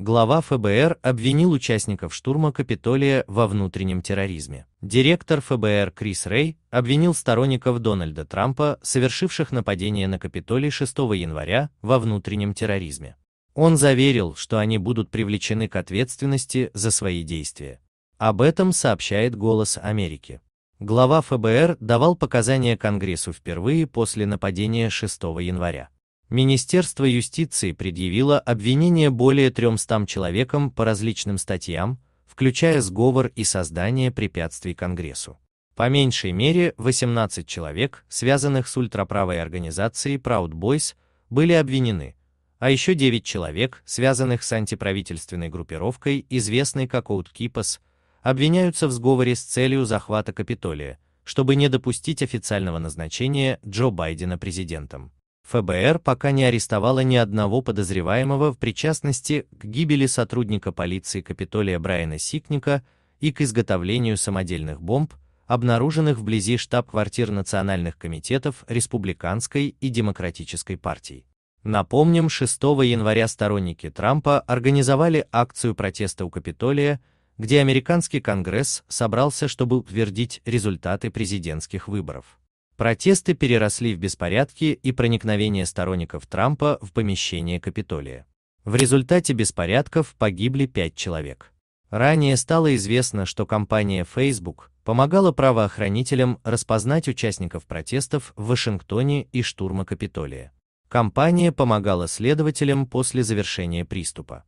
Глава ФБР обвинил участников штурма Капитолия во внутреннем терроризме. Директор ФБР Крис Рэй обвинил сторонников Дональда Трампа, совершивших нападение на Капитолий 6 января, во внутреннем терроризме. Он заверил, что они будут привлечены к ответственности за свои действия. Об этом сообщает «Голос Америки». Глава ФБР давал показания Конгрессу впервые после нападения 6 января. Министерство юстиции предъявило обвинение более 300 человекам по различным статьям, включая сговор и создание препятствий Конгрессу. По меньшей мере 18 человек, связанных с ультраправой организацией Proud Boys, были обвинены, а еще 9 человек, связанных с антиправительственной группировкой, известной как Outkipers, обвиняются в сговоре с целью захвата Капитолия, чтобы не допустить официального назначения Джо Байдена президентом. ФБР пока не арестовало ни одного подозреваемого в причастности к гибели сотрудника полиции Капитолия Брайана Сикника и к изготовлению самодельных бомб, обнаруженных вблизи штаб-квартир национальных комитетов Республиканской и Демократической партий. Напомним, 6 января сторонники Трампа организовали акцию протеста у Капитолия, где американский конгресс собрался, чтобы утвердить результаты президентских выборов. Протесты переросли в беспорядки и проникновение сторонников Трампа в помещение Капитолия. В результате беспорядков погибли пять человек. Ранее стало известно, что компания Facebook помогала правоохранителям распознать участников протестов в Вашингтоне и штурма Капитолия. Компания помогала следователям после завершения приступа.